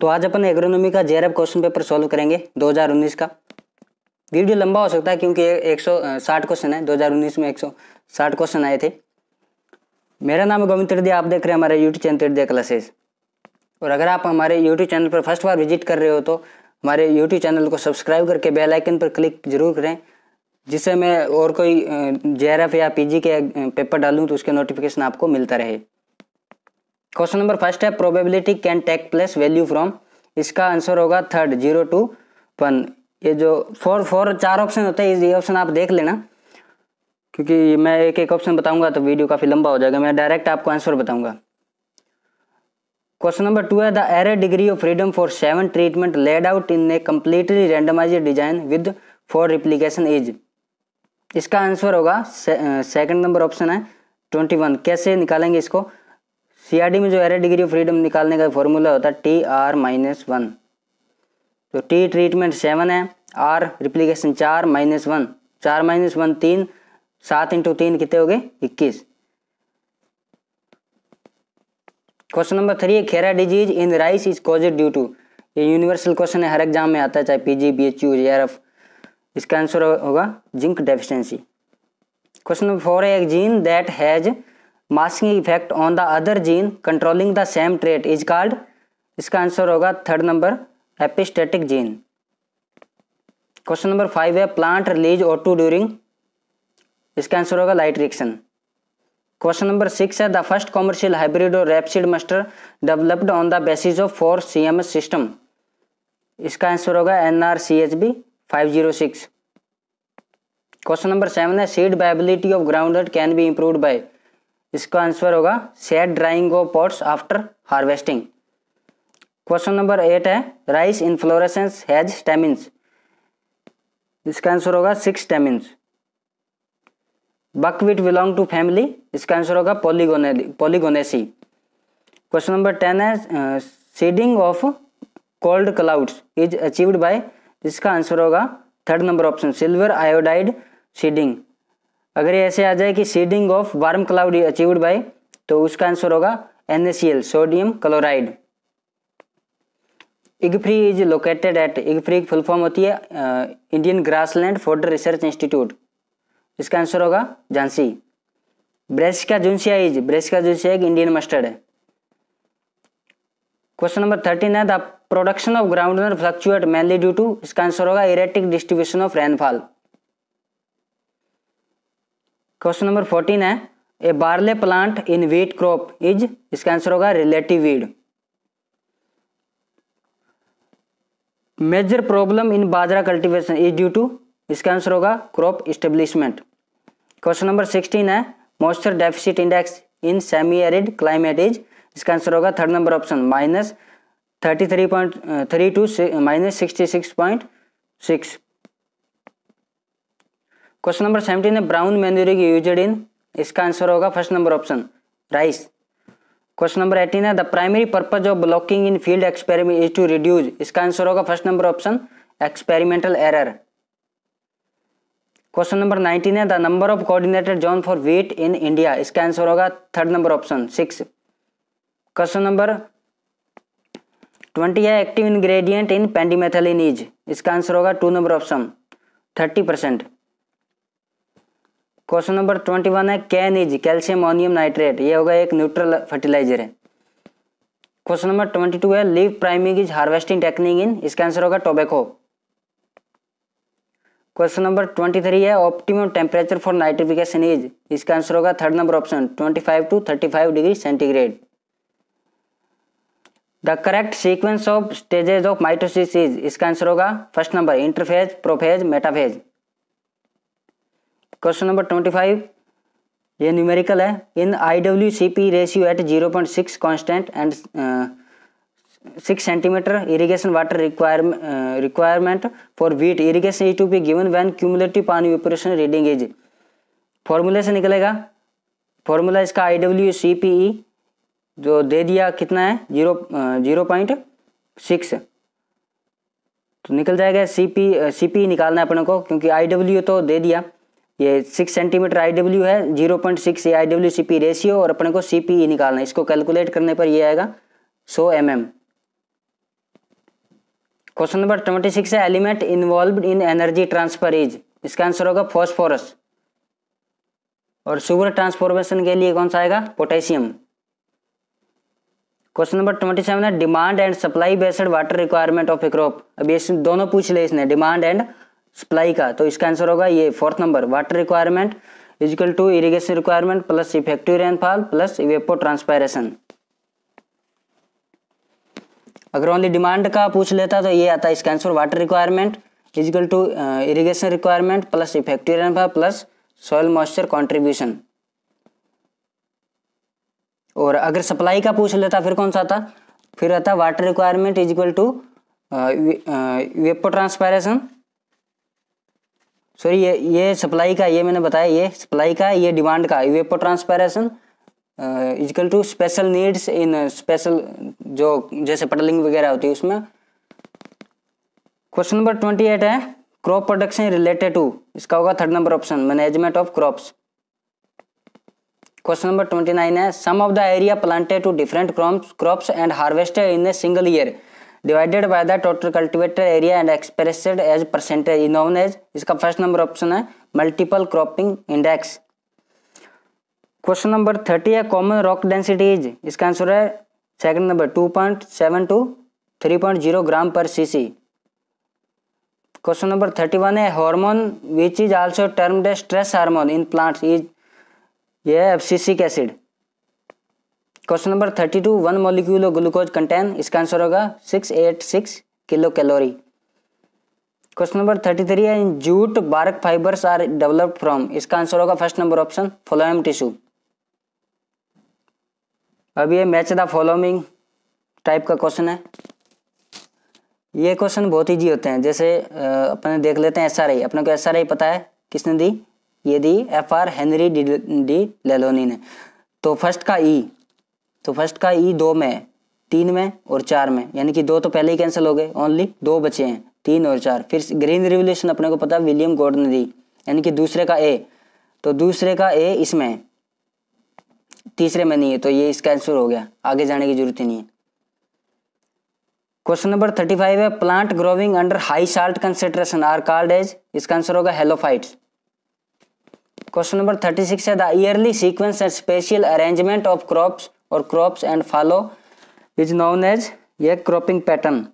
तो आज अपन एग्रोनॉमी का जेआरएफ क्वेश्चन पेपर सॉल्व करेंगे 2019 का वीडियो लंबा हो सकता है क्योंकि 160 क्वेश्चन है 2019 में 160 क्वेश्चन आए थे मेरा नाम है गोविंद त्रिदेव आप देख रहे हैं हमारे यूट्यूब चैनल त्रिदेव क्लासेज और अगर आप हमारे यूट्यूब चैनल पर फर्स्ट बार विजिट कर रहे हो तो हमारे यूट्यूब चैनल को सब्सक्राइब करके बेलाइकन पर क्लिक जरूर करें जिससे मैं और कोई जे या पी के पेपर डालूँ तो उसके नोटिफिकेशन आपको मिलता रहे क्वेश्चन नंबर फर्स्ट है probability can take place value from इसका आंसर होगा थर्ड जीरो टू वन ये जो फोर फोर चार ऑप्शन होते हैं ये ऑप्शन आप देख लेना क्योंकि मैं एक एक ऑप्शन बताऊंगा तो वीडियो काफ़ी लंबा हो जाएगा मैं डायरेक्ट आपको आंसर बताऊंगा क्वेश्चन नंबर टू है the error degree of freedom for seven treatment laid out in a completely randomised design with four replication is इसका आंसर होगा सेकंड नंबर ऑप्शन है ट्वेंटी वन कैसे निकालेंगे इसको सीआरडी में जो एरे डिग्री ऑफ फ्रीडम निकालने का फॉर्मूला होता है टी आर माइनस वन तो टी ट्रीटमेंट सेवन है आर रिप्लीकेशन चार माइनस वन चार माइनस वन तीन सात इंटू तीन कितने हो गए इक्कीस क्वेश्चन नंबर थ्री है Khaira disease in rice is caused due to ये यूनिवर्सल क्वेश्चन है हर एग्जाम में आता है चाहे पीजी बीएचयू जेआरएफ इसका आंसर होगा zinc deficiency question number four है एक gene that has masking effect on the other gene controlling the same trait is called इसका आंसर होगा third number epistatic gene question number five है plant release O two during इसका answer होगा light reaction question number six है the first commercial hybrid और rapeseed mustard developed on the basis of four S system इसका answer होगा N R C H B five zero six question number seven है seed viability of ground can be improve by इसका answer होगा seed drying of pods after harvesting question number eight है rice inflorescence has stamens इसका answer होगा six stamens buckwheat belong to family इसका answer होगा polygon Polygonaceae question number ten है seeding of cold clouds is achieved by इसका answer होगा third number option silver iodide seeding अगर ऐसे आ जाए कि seeding of warm cloud achieved by तो उसका आंसर होगा NACL sodium chloride IGFRI is located at IGFRI full form होती है Indian grassland fodder research institute इसका आंसर होगा झांसी का जुनसिया इज का जुनसिया एक इंडियन मस्टर्ड है क्वेश्चन नंबर थर्टीन है the production of ground fluctuate mainly due to इसका आंसर होगा erratic distribution of rainfall question number fourteen है a barley plant in wheat crop is इसका answer होगा relative weed major problem in bajra cultivation is due to इसका answer होगा crop establishment question number sixteen है moisture deficit index in semi arid climate is इसका answer होगा third number option minus thirty three point three to minus sixty six point six question number seventeen है brown manuring used in इसका answer होगा first number option rice question number eighteen है the primary purpose of blocking in field experiment is to reduce इसका answer होगा first number option experimental error question number nineteen है the number of coordinated zone for wheat in India इसका answer होगा third number option six question number twenty है active ingredient in pendimethalin is इसका answer होगा two number option thirty percent question number twenty one है CAN is calcium ammonium nitrate ये होगा एक neutral fertiliser है क्वेश्चन नंबर ट्वेंटी टू है leaf priming is harvesting technique in इसका answer होगा tobacco question number twenty three है optimum temperature for nitrification is इसका आंसर होगा third number option twenty five to thirty five degree centigrade the correct sequence of stages of mitosis is इसका answer होगा first number interphase prophase metaphase question number twenty five ये numerical है in I W C P ratio at zero point six constant and six centimetre irrigation water requirement for wheat irrigation is to be given when cumulative pan operation reading is फॉर्मूले से निकलेगा formula इसका आई W C P E जो दे दिया कितना है zero zero point six तो निकल जाएगा सी पी सी पी निकालना है अपने को क्योंकि आई डब्ल्यू तो दे दिया ये सिक्स सेंटीमीटर आई डब्ल्यू है zero point six I W C P ratio और अपने को सी पी ई निकालना है इसको कैलकुलेट करने पर ये आएगा so M M question number twenty six है element involve in energy transfer is इसका आंसर होगा फॉस्फोरस और शुगर ट्रांसफॉर्मेशन के लिए कौन सा आएगा potassium question number twenty seven है demand and supply based water requirement of a crop अभी दोनों पूछ ले इसने डिमांड एंड सप्लाई का तो इसका आंसर होगा ये fourth number water requirement is equal to irrigation requirement plus effective rainfall plus evapotranspiration अगर ओनली डिमांड का पूछ लेता तो ये आता है इसका answer water requirement is equal to irrigation requirement plus effective rainfall plus soil moisture contribution और अगर सप्लाई का पूछ लेता फिर कौन सा आता फिर आता water requirement is equal to evapotranspiration sorry ये ये सप्लाई का ये मैंने बताया ये सप्लाई का ये डिमांड का evapotranspiration is equal to special needs in special जो जैसे पटलिंग वगैरह होती है उसमें क्वेश्चन नंबर ट्वेंटी एट है क्रॉप प्रोडक्शन रिलेटेड टू इसका होगा third number option management of crops question number twenty nine है sum of the area planted to different crops and harvested in a single year divided by the total cultivated area and expressed as percentage known as इसका first number option है multiple cropping index question number thirty है common rock density is इसका answer है second number two point seven to three point zero gram per cc question number thirty one है hormone which is also termed stress hormone in plants is ये सी abscisic acid question number thirty two one molecule of glucose content इसका answer होगा six eight six kilo calorie question number thirty three है jute बारक fibres are developed from इसका answer होगा first number option phloem tissue अब ये match the following type का question है ये क्वेश्चन बहुत ईजी होते हैं जैसे अपने देख लेते हैं एस आर आई अपने को एस आर आई पता है किसने दी ये दी F R Henry D D लेलोनी ने तो फर्स्ट का ई e, तो फर्स्ट का ई दो में है तीन में और चार में यानी कि दो तो पहले ही कैंसिल हो गए ओनली दो बचे हैं तीन और चार फिर ग्रीन रिवोल्यूशन अपने को पता विलियम गोड ने दी यानी कि दूसरे का ए तो दूसरे का ए इसमें तीसरे में नहीं है तो ये इसका आंसर हो गया आगे जाने की जरूरत ही नहीं है क्वेश्चन नंबर थर्टी फाइव है plant growing under high salt concentration are called as इसका आंसर होगा halophytes question number thirty six है the yearly sequence and spatial arrangement of crops और crops and fallow is known as ये cropping pattern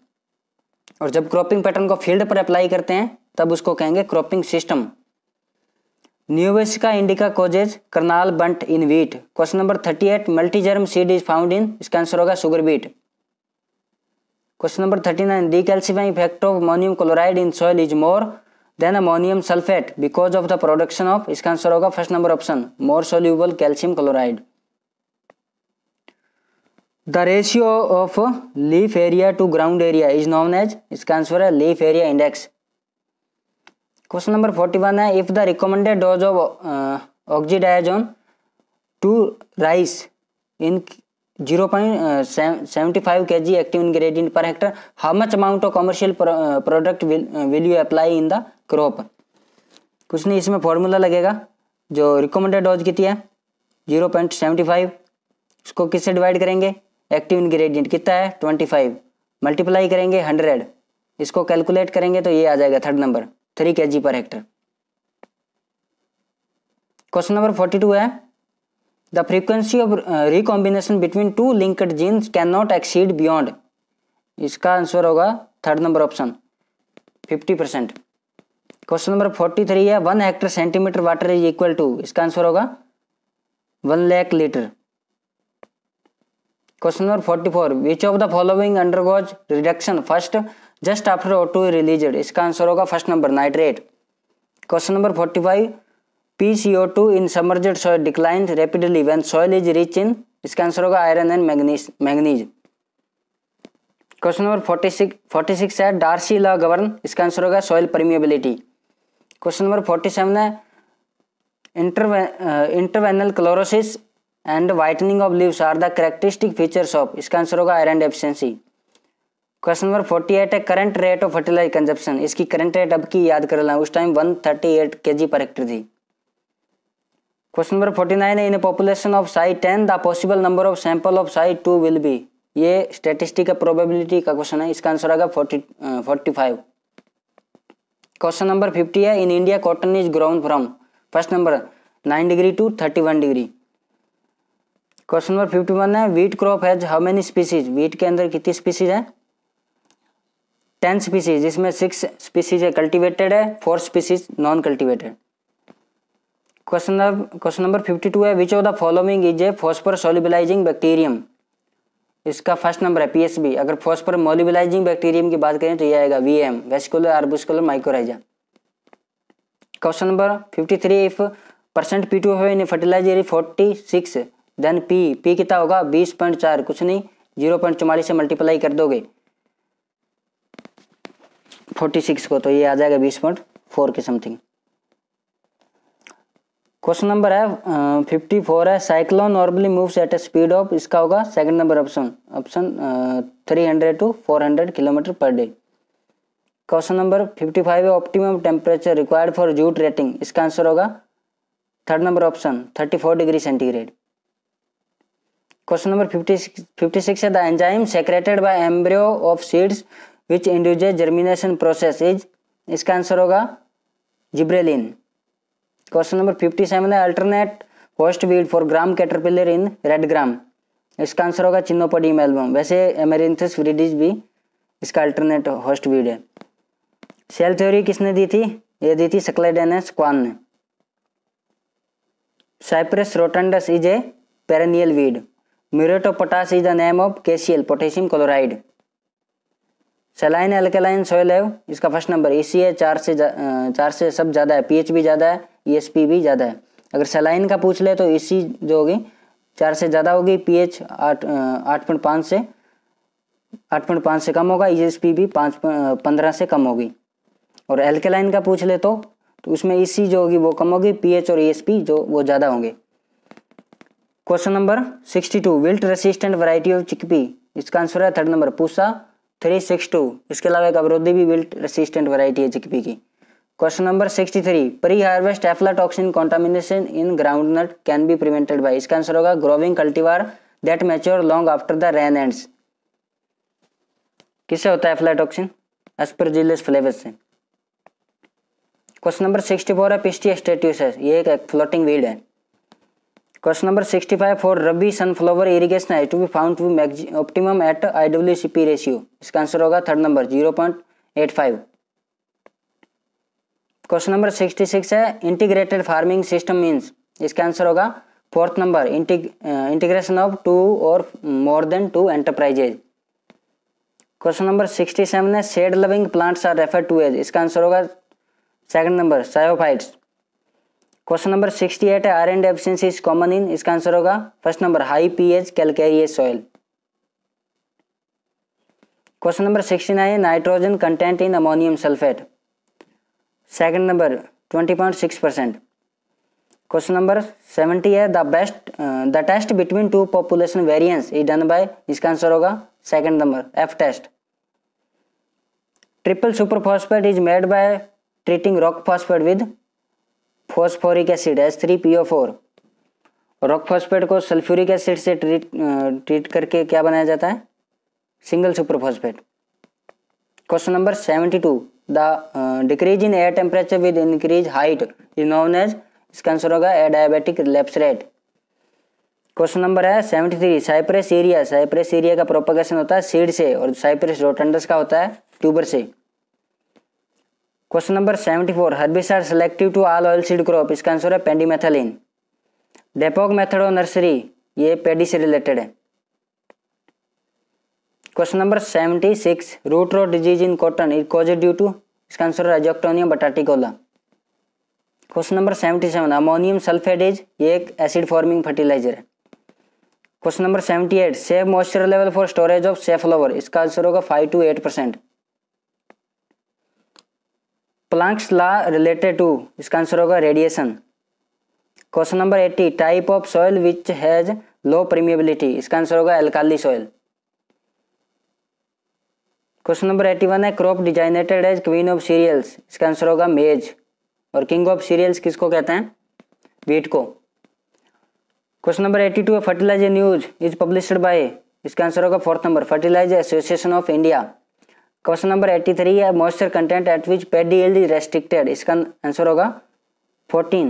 और जब cropping pattern को field पर apply करते हैं तब उसको कहेंगे cropping system Neovossia indica causes Karnal bunt in wheat question number thirty eight multigerm seed is found in इसका आंसर होगा sugar beet question number thirty nine decalcifying effect of ammonium chloride in soil is more than ammonium sulphate because of the production of इसका answer होगा first number option more soluble calcium chloride the ratio of leaf area to ground area is known as इसका answer है leaf area index question number forty one है if the recommended dose of ऑक्जीडाइजोन to rice in zero point seventy five K G active ingredient per hectare how much amount of commercial product will you apply in the crop कुछ नहीं इसमें formula लगेगा जो recommended dose कितनी है zero point seventy five इसको किससे divide करेंगे एक्टिव इन्ग्रीडियंट कितना है ट्वेंटी फाइव मल्टीप्लाई करेंगे हंड्रेड इसको कैलकुलेट करेंगे तो ये आ जाएगा third number three K G per hectare question number forty two है the frequency of recombination between two linked genes can not exceed beyond इसका आंसर होगा third number option fifty percent question number forty three है one hectare centimetre water is equal to इसका answer होगा one lakh litre question number forty four which of the following undergoes reduction first just after O two released इसका answer होगा first number nitrate question number forty five P C O two in submerged soil decline rapidly when soil is rich in इसका answer होगा iron and manganese question number forty six forty six है Darcy law govern इसका answer होगा soil permeability question number forty seven है इंटरवे interveinal chlorosis and whitening of leaves are the characteristic features of इसका answer होगा iron deficiency question number forty eight है current rate of fertilise consumption इसकी current rate अब की याद कर लें उस टाइम वन थर्टी एट के जी पर हेक्टर थी क्वेश्चन नंबर फोर्टी नाइन है in population of size ten the possible number of sample of size two will be ये स्टेटिस्टिक का प्रोबेबिलिटी का क्वेश्चन है इसका आंसर होगा forty forty five question number fifty है in India cotton is grown from first number nine degree to thirty one degree question number fifty one है wheat crop has how many species wheat के अंदर कितनी species है ten species इसमें six species है cultivated है four species non cultivated question question number fifty two है which of the following is a phosphor solubilising bacterium इसका first number है पीएसबी अगर फॉस्पर मोलिबिलाइजिंग बैक्टीरियम की बात करें तो यह आएगा V M vascular arbuscular mycorrhiza question number fifty three if percent P two in fertiliser forty six then P P कितना होगा बीस पॉइंट चार कुछ नहीं जीरो पॉइंट चौवालीस से मल्टीप्लाई कर दोगे फोर्टी सिक्स को तो ये आ जाएगा बीस पॉइंट फोर के समथिंग क्वेश्चन नंबर है फिफ्टी फोर है cyclone normally moves at a speed of इसका होगा second number option option three hundred to four hundred kilometre per day question number fifty five है optimum temperature required for jute retting इसका answer होगा third number option thirty four degree centigrade question number 56, है the enzyme secreted by embryo of seeds which induce germination process is इसका answer होगा gibberellin question number 57 है alternate host weed for gram caterpillar in red gram इसका answer होगा चिन्नोपोडियम album वैसे एमेरिंथस viridis भी इसका alternate host weed है cell theory किसने दी थी ये दी थी सकलेडेनस स्क्वान ने Cyperus rotundus is a perennial weed muriate of potash is the name of KCl potassium chloride saline alkaline soil है इसका फर्स्ट नंबर ए सी है चार से चार से सब ज़्यादा है एच भी ज़्यादा है पी भी ज़्यादा है अगर सेलाइन का पूछ ले तो ए सी जो होगी चार से ज़्यादा होगी पीएच आठ आठ पॉइंट पाँच से आठ पॉइंट पाँच से कम होगा पी भी पाँच पंद्रह से कम होगी और एल्केलाइन का पूछ ले तो, तो उसमें ई सी जो होगी वो कम होगी एच और पी जो वो ज़्यादा होंगे question number 62 wilt resistant variety of chickpea इसका आंसर है थर्ड नंबर पूसा 362 इसके अलावा एक अवरोधी भी विल्ट रेसिस्टेंट वैरायटी है चिकपी की question number 63 pre harvest aflatoxin contamination in groundnut can be prevented by इसका आंसर होगा growing cultivar that mature long after the rain ends किससे होता है एफ्लाटॉक्सिन एस्परजिलस फ्लेवर से क्वेश्चन नंबर 64 है Pistia stratiotes ये एक फ्लोटिंग वीड है Question number 65 for rabi sunflower irrigation है to be found to be optimum at IWCP ratio इसका आंसर होगा थर्ड नंबर 0.85 क्वेश्चन नंबर 66 है इंटीग्रेटेड फार्मिंग सिस्टम मींस इसका आंसर होगा fourth number integration of two और more than two enterprises question number 67 है shade loving plants are refer to as इसका answer होगा second number sciophytes question number 68 है iron deficiency is common in इसका answer होगा first number high pH calcareous soil question number 69 nine nitrogen content in ammonium sulphate second number 20.6 percent question number 70 है the best the test between two population variance is done by इसका answer होगा second number F test triple super phosphate is made by treating rock phosphate with phosphoric acid S three P O four rock phosphate को sulphuric acid से treat treat करके क्या बनाया जाता है single super phosphate question number seventy two the decrease in air temperature with increase height is known as इसका answer होगा adiabatic lapse rate question number है seventy three Cyperus area Cyperus area का propagation होता है seed से और Cypress rotundus का होता है ट्यूबर से question number seventy four herbicide selective to all oil seed crop इसका आंसर है पेंडीमेथलिन डेपोक मेथड ऑफ नर्सरी ये पेडी से रिलेटेड है question number seventy six root rot disease in cotton is caused due to इसका answer है rhizoctonia bataticola question number seventy seven ammonium sulphate is ये एक एसिड फॉर्मिंग फर्टिलाइजर है question number seventy eight safe moisture level for storage of safe flower इसका answer होगा five to eight percent Planck's law related to इसका answer होगा radiation question number eighty type of soil which has low permeability इसका answer होगा alkali soil question number eighty one है crop designated as queen of cereals इसका answer होगा maize और king of serials किसको कहते हैं वीट को क्वेश्चन नंबर एट्टी टू है fertiliser news is publish by इसका आंसर होगा fourth number fertiliser association of India question number eighty three है moisture content at which paddy L is restricted इसका answer होगा फोर्टीन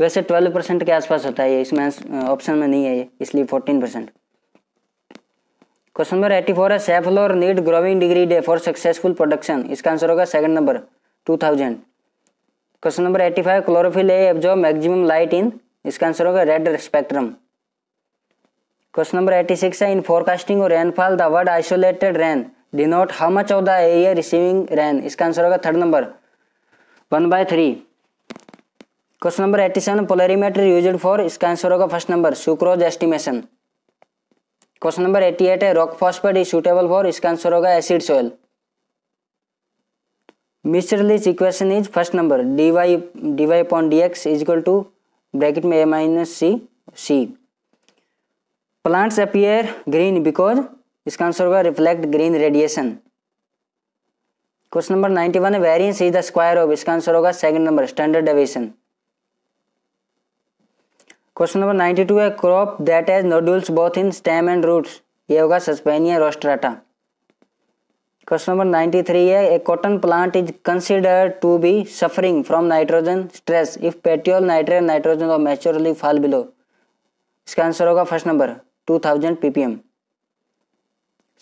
वैसे twelve percent के आसपास होता है ये इसमें ऑप्शन में नहीं है ये इसलिए fourteen percent question number eighty four है safflower need growing degree day for successful production इसका आंसर होगा second number two thousand question number eighty five chlorophyll A absorb maximum light in इसका आंसर होगा red spectrum question number eighty six है in forecasting और rainfall the word isolated rain denote how much of the air receiving rain इसका answer होगा third number one by three question number eighty seven polarimeter use for इसका answer होगा first number sucrose estimation question number eighty eight है rock phosphate is suitable for इसका answer होगा acid soil Mitscherlich's equation is first number D Y D Y point D X is equal to bracket में A minus C C plants appear green because इसका answer होगा reflect green radiation question number ninety one variance is the square of इसका answer होगा second number standard deviation question number ninety two है crop that has nodules both in stem and roots ये होगा sesbania rostrata question number ninety three है a cotton plant is consider to be suffering from nitrogen stress if petiole nitrate nitrogen और maturely fall below इसका answer होगा first number two thousand PPM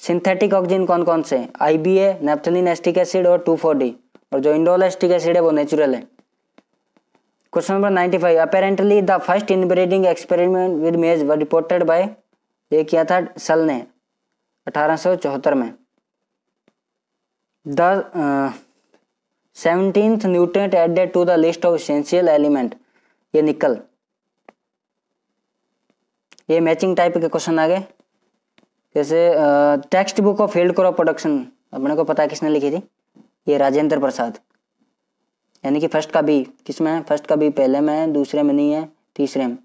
synthetic auxins कौन कौन से I B A naphthalene acetic acid और to four D और जो indole acetic acid है वो नेचुरल है question number ninety five apparently the first inbreeding experiment with maize was reported by ये किया था सल ने अठारह सौ चौहत्तर में the seventeenth nutrient added to the list of essential element ये निकल ये मैचिंग टाइप के क्वेश्चन आ गए जैसे text book of field crop production अपने को पता है किसने लिखी थी ये राजेंद्र प्रसाद यानी कि फर्स्ट का बी किस में है फर्स्ट का बी पहले में है दूसरे में नहीं है तीसरे में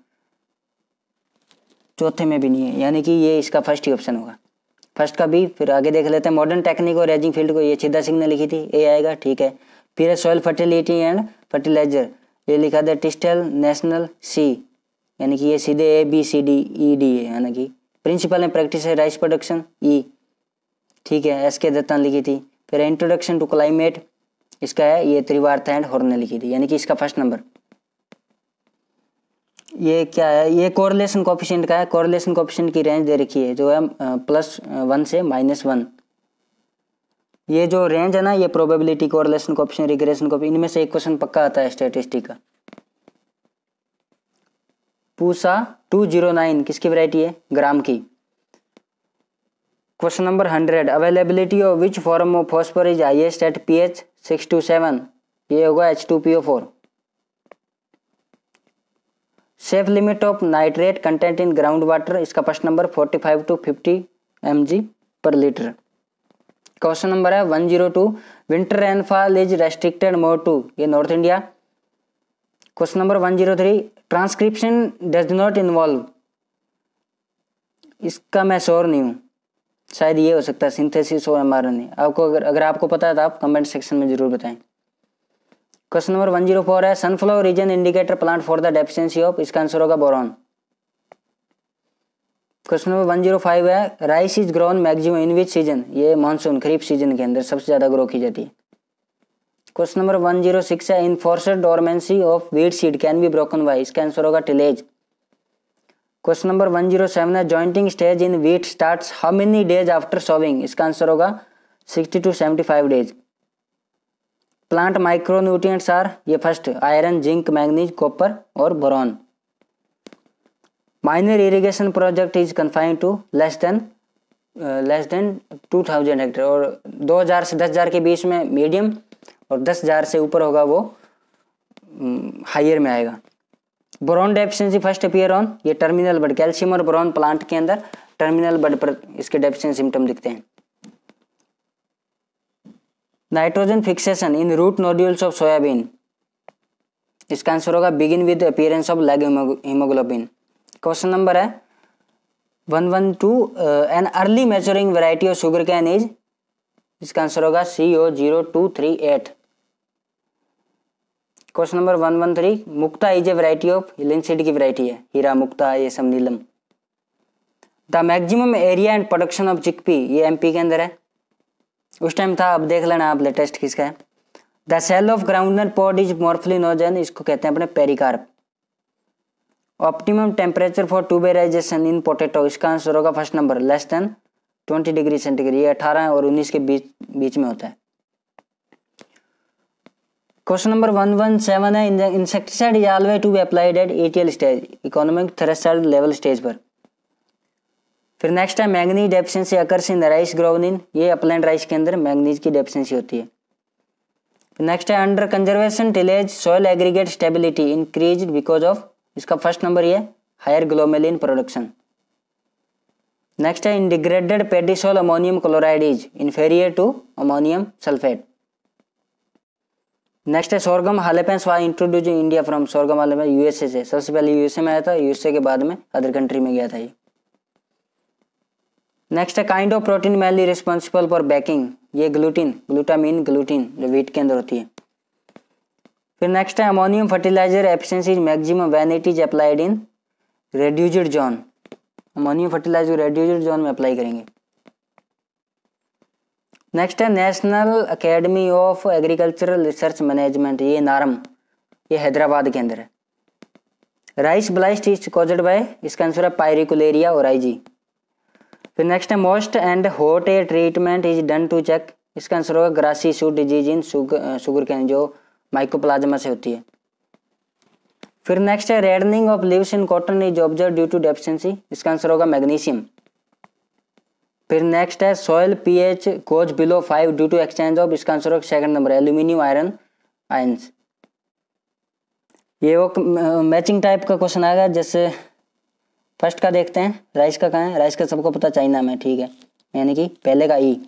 चौथे में भी नहीं है यानी कि ये इसका फर्स्ट ही ऑप्शन होगा फर्स्ट का बी फिर आगे देख लेते हैं मॉडर्न टेक्निक और रेजिंग फील्ड को ये छिदा सिंह ने लिखी थी ए आएगा ठीक है फिर है सॉयल फर्टिलिटी एंड फर्टिलाइजर ये लिखा था टिस्टल नेशनल सी यानी कि ये सीधे A B C D E D है यानी कि प्रिंसिपल ने प्रैक्टिस है राइस प्रोडक्शन ई ठीक है एस के दत्ता ने लिखी थी फिर इंट्रोडक्शन टू क्लाइमेट इसका है ये त्रिवार्थ एंड हॉर्न ने लिखी थी यानी कि इसका फर्स्ट नंबर ये क्या है ये कोरलेशन कॉपिशेंट का है कोरलेशन कॉपिशेंट की रेंज दे रखी है जो है प्लस वन से माइनस वन ये जो रेंज है ना ये probability correlation coefficient regression coefficient इनमें से एक क्वेश्चन पक्का आता है स्टेटिस्टिक का पूसा 209 किसकी वैरायटी है ग्राम की question number hundred availability of which form of phosphorus is highest at P H six to seven ये होगा H two P O four safe limit of nitrate content in ground water इसका प्रश्न number forty five to fifty M G पर litre question number है one zero two winter rainfall is restricted more to ये north India question number one zero three transcription does not involve इसका मैं sure नहीं हूँ शायद ये हो सकता है सिंथेसिस और एम आपको अगर अगर आपको पता है तो आप कमेंट सेक्शन में जरूर बताएं question number one zero four है sunflower reason indicator plant for the deficiency of इसका आंसर होगा boron question number one zero five है rice is grown maximum in which season ये मानसून खरीफ सीजन के अंदर सबसे ज़्यादा ग्रो की जाती है question number one zero six है enforced dormancy of wheat seed can be broken by इसका आंसर होगा tillage question number one zero seven है jointing stage in wheat start how many days after sowing इसका answer होगा sixty to seventy five days plant micronutrients are ये first iron zinc manganese copper और boron minor irrigation project is confine to less than less than two thousand hectare और दो हज़ार से दस हज़ार के बीच में मीडियम और दस हज़ार से ऊपर होगा वो हायर हम्म, में आएगा boron deficiency first appear on ये टर्मिनल बड कैल्शियम और बोरॉन प्लांट के अंदर टर्मिनल बड पर इसके डेफिशिएंसी सिम्टम दिखते हैं nitrogen fixation in root nodules of soybean इसका आंसर होगा begin with appearance of leg haemoglobin question number है one one two an early maturing variety of sugar cane is इसका आंसर होगा C O zero two three eight question number one one three Mukta is a variety of linseed की variety है हीरा मुक्ता ये सब Neelam the maximum area and production of chickpea ये MP के अंदर है उस टाइम था अब देख लेना आप लेटेस्ट किसका है the shell of groundnut pod is morphologically नोजन इसको कहते हैं अपने pericarp optimum temperature for tuberisation in potato इसका आंसर होगा first number less than 20 degree centigrade ये 18 और 19 के बीच बीच में होता है question number one one seven है insecticide is always to be applied at ETL stage economic threshold level stage पर फिर नेक्स्ट है manganese deficiency occurs in rice grown in ये अपलैंड राइस के अंदर मैग्नीज की डेफिशिएंसी होती है नेक्स्ट है under conservation tillage soil aggregate stability increase because of इसका फर्स्ट नंबर ये हायर ग्लोमेलिन प्रोडक्शन नेक्स्ट है in degraded pedosol ammonium chloride is inferior to ammonium sulphate next है sorghum halepense why introducing India from sorghum halepense USA से सबसे पहले USA में आया था यूएसए के बाद में अदर कंट्री में गया था ये नेक्स्ट है kind of protein mainly responsible for baking ये ग्लूटीन ग्लूटामिन ग्लूटीन जो वीट के अंदर होती है फिर नेक्स्ट है ammonium fertiliser efficiency maximum when it is applied in reduced zone ammonium fertiliser reduced zone में अप्लाई करेंगे नेक्स्ट है national academy of agricultural research management ये नारम ये हैदराबाद के अंदर है rice blast is caused by इसका आंसर है पायरिकुलेरिया और आईजी फिर नेक्स्ट है most and hot air treatment is done to check इसका आंसर होगा grassy shoot disease in sugar cane जो माइकोप्लाज्मा से होती है फिर नेक्स्ट है reddening of leaves in cotton is observe due to deficiency इसका आंसर होगा मैग्नीशियम फिर नेक्स्ट है soil pH goes below five due to exchange of इसका आंसर होगा second number aluminium iron ions ये वो मैचिंग टाइप का क्वेश्चन आएगा जैसे फर्स्ट का देखते हैं राइस का कहाँ है राइस का सबको पता चाइना में ठीक है यानी कि पहले का ई e।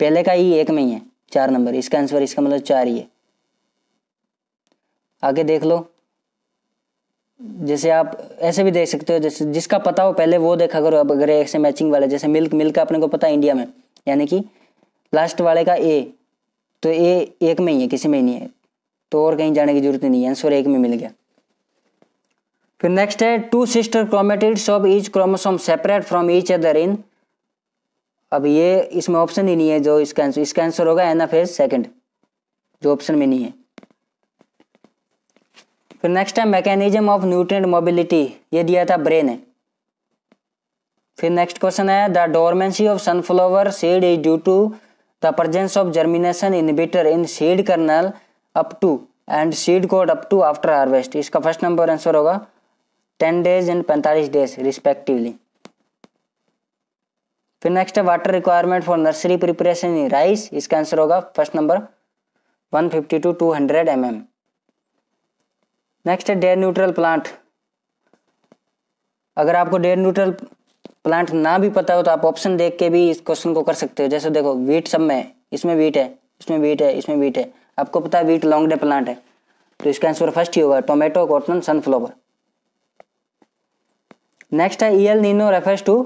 पहले का ई e एक में ही है चार नंबर इसका आंसर इसका मतलब चार ही है आगे देख लो जैसे आप ऐसे भी देख सकते हो जैसे जिसका पता हो पहले वो देखा करो अब अगर ऐसे से मैचिंग वाले जैसे मिल्क मिल्क का अपने को पता है इंडिया में यानी कि लास्ट वाले का ए तो ए एक में ही है किसी में ही नहीं है तो और कहीं जाने की जरूरत नहीं है आंसर एक में मिल गया फिर नेक्स्ट है two sister chromatids of each chromosome separate from each other in अब ये इसमें ऑप्शन ही नहीं है जो इसका आंसर इसका आंसर होगा एनाफेज सेकंड जो ऑप्शन में नहीं है फिर नेक्स्ट है मैकेनिज्म ऑफ न्यूट्रिएंट मोबिलिटी ये दिया था ब्रेन है फिर नेक्स्ट क्वेश्चन है the dormancy of sunflower seed is due to the presence of germination inhibitor in seed kernel up to and seed coat up to after harvest इसका first number answer होगा ten days and पैंतालीस days respectively फिर next है water requirement for nursery preparation in rice इसका answer होगा first number 150 to 200 hundred mm. Next है day neutral plant अगर आपको डेयर न्यूट्रल प्लांट ना भी पता हो तो आप ऑप्शन देख के भी इस क्वेश्चन को कर सकते हो जैसे देखो वीट सब में इसमें वीट है इसमें वीट है इसमें वीट है आपको पता है वीट लॉन्ग डे प्लांट है तो इसका आंसर फर्स्ट ही होगा टोमेटो कॉटन सनफ्लावर नेक्स्ट है El Nino refers to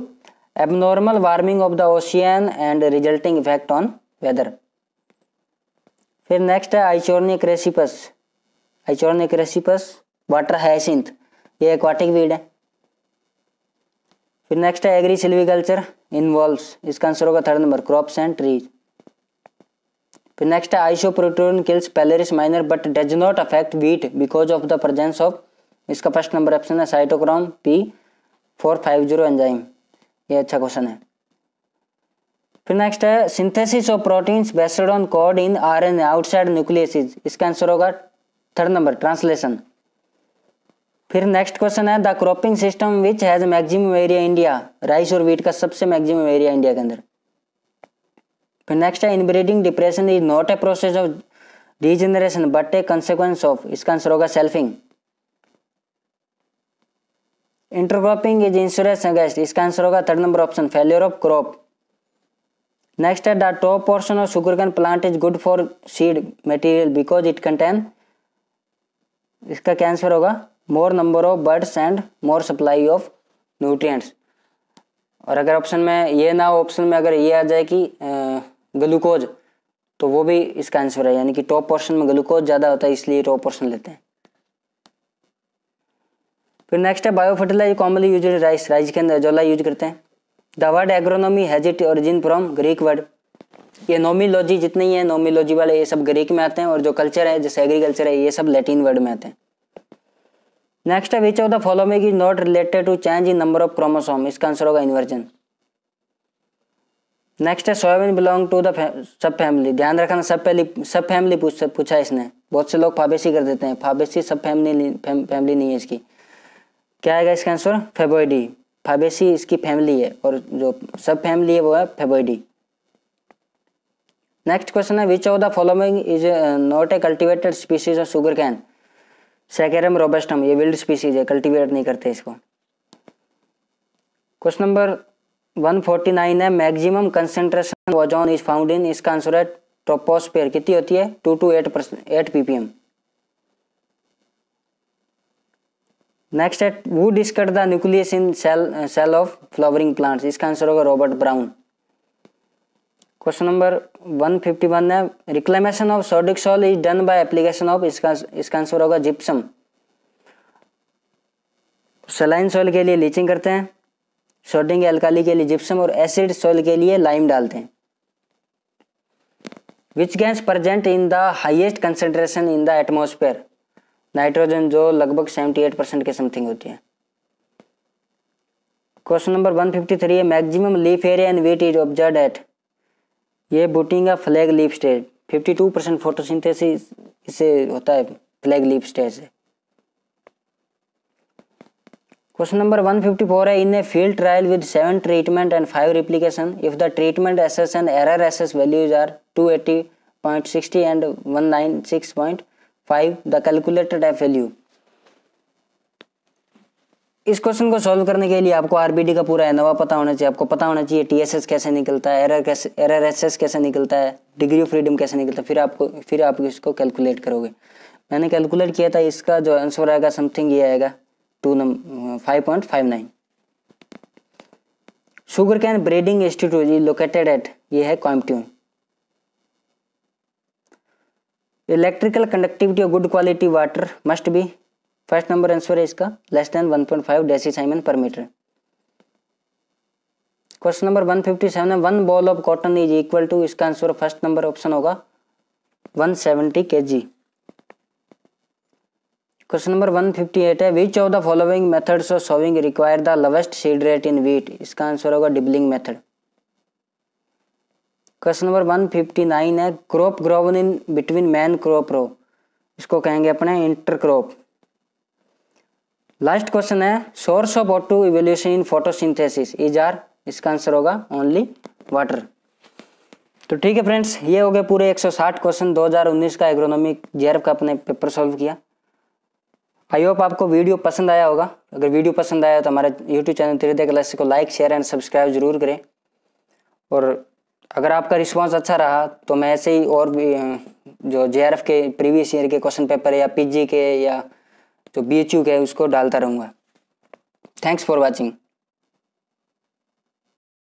abnormal warming of the ocean and resulting effect on weather फिर नेक्स्ट है eichhornia crassipes eichhornia crassipes water hyacinth ये aquatic weed है फिर नेक्स्ट है एग्री सिल्वीकल्चर इन्वॉल्व्स इसका answer होगा third number crops and trees फिर next है isoproturon kills phalaris minor but does not affect wheat because of the presence of इसका first number option है cytochrome P four five zero enzyme ये अच्छा question है फिर next है synthesis of proteins based on code in R N outside nucleus इसका answer होगा third number translation फिर नेक्स्ट क्वेश्चन है the cropping system which has maximum area India rice और वीट का सबसे मैक्सिमम एरिया इंडिया के अंदर फिर नेक्स्ट है inbreeding depression is not a process of regeneration but a consequence of इसका आंसर होगा selfing intercropping is insurance against इसका आंसर होगा third number option failure of crop next है the top portion of sugarcane plant is good for seed material because it contain इसका क्या answer होगा more number of buds and more supply of nutrients और अगर option में ये ना हो ऑप्शन में अगर ये आ जाए कि ग्लूकोज तो वो भी इसका आंसर है यानी कि टॉप पोर्शन में ग्लूकोज ज़्यादा होता है इसलिए टॉप पोर्शन लेते हैं फिर नेक्स्ट है bio fertiliser commonly use rice rice के अंदर अजोला यूज करते हैं the word agronomy has it origin from Greek word ये नोमिलोजी जितने ही है नोमिलोजी वाले ये सब ग्रीक में आते हैं और जो कल्चर है जैसे एग्रीकल्चर है ये सब लैटिन वर्ड में आते हैं नेक्स्ट है which of the following is not related to change in number of chromosome इसका आंसर होगा इन्वर्जन नेक्स्ट है soybean belong to the sub family ध्यान रखना सब पहली सब फैमिली पूछा पूछा इसने बहुत से लोग फाबेसी कर देते हैं फाबेसी सब फैमिली फैमिली नहीं है इसकी क्या आएगा इसका आंसर फेबोइडी फाबेसी इसकी फैमिली है और जो सब फैमिली है वो है फेबोइडी नेक्स्ट क्वेश्चन है which of the following is not a cultivated species of sugar cane Saccharum robustum ये विल्ड स्पीसीज है कल्टिवेट नहीं करते इसको क्वेश्चन नंबर 149 है maximum concentration ozone is found in इसका आंसर है ट्रोपोस्पेयर कितनी होती है two to eight percent eight ppm next है who discovered the nucleus in cell cell of flowering plants इसका आंसर होगा रॉबर्ट ब्राउन क्वेश्चन नंबर 151 है reclamation of sodic soil is done by application of इसका इसका answer होगा gypsum saline sol के लिए leaching करते हैं सोडिंग एल्काली के लिए जिप्सम और एसिड सॉल के लिए लाइम डालते हैं which gas present in the highest concentration in the atmosphere nitrogen जो लगभग सेवेंटी एट परसेंट के समथिंग होती है question number one fifty three है maximum leaf area and wheat is observe at ये booting flag leaf stage 52 percent photosynthesis इससे होता है फ्लैग लीफ स्टेज से क्वेश्चन नंबर 154 है in a field trial with seven treatment and five replication if the treatment assess and error SS values are 280.60 and 196.5 the calculated F value इस question को solve करने के लिए आपको RBD का पूरा एनोवा पता होना चाहिए आपको पता होना चाहिए टीएसएस कैसे निकलता है एरर कैसे एरर कैसे निकलता है डिग्री ऑफ फ्रीडम कैसे निकलता है फिर आपको फिर आप इसको कैलकुलेट करोगे मैंने कैलकुलेट किया था इसका जो आंसर आएगा समथिंग ये आएगा टू नम five sugar cane breeding institute is located at ये है कॉम्प्यून इलेक्ट्रिकल कंडक्टिविटी और good quality water must be first number answer है इसका less than 1.5 point five decisiemens पर मीटर क्वेश्चन नंबर 157 है one bale of cotton is equal to इसका answer first number option होगा 170 seventy K G question number 158 है which of the following methods of sowing require the lowest seed rate in wheat इसका answer होगा dibbling method question number 159 है crop grown in between main crop row इसको कहेंगे अपने intercrop last question है source of O two evolution in photosynthesis is are इसका answer होगा only water तो ठीक है फ्रेंड्स ये हो गए पूरे 160 क्वेश्चन 2019 का एग्रोनॉमिक जेआर का अपने पेपर सॉल्व किया आई होप आपको वीडियो पसंद आया होगा अगर वीडियो पसंद आया तो हमारे यूट्यूब चैनल त्रिदय क्लास को लाइक शेयर एंड सब्सक्राइब जरूर करें और अगर आपका रिस्पांस अच्छा रहा तो मैं ऐसे ही और भी जो जे के प्रीवियस ईयर के क्वेश्चन पेपर या पी के या तो बी एच यू का है उसको डालता रहूँगा थैंक्स फॉर वॉचिंग